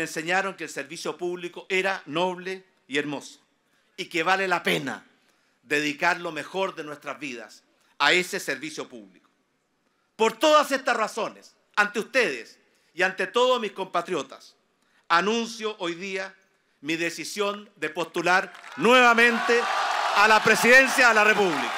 me enseñaron que el servicio público era noble y hermoso y que vale la pena dedicar lo mejor de nuestras vidas a ese servicio público. Por todas estas razones, ante ustedes y ante todos mis compatriotas, anuncio hoy día mi decisión de postular nuevamente a la presidencia de la República.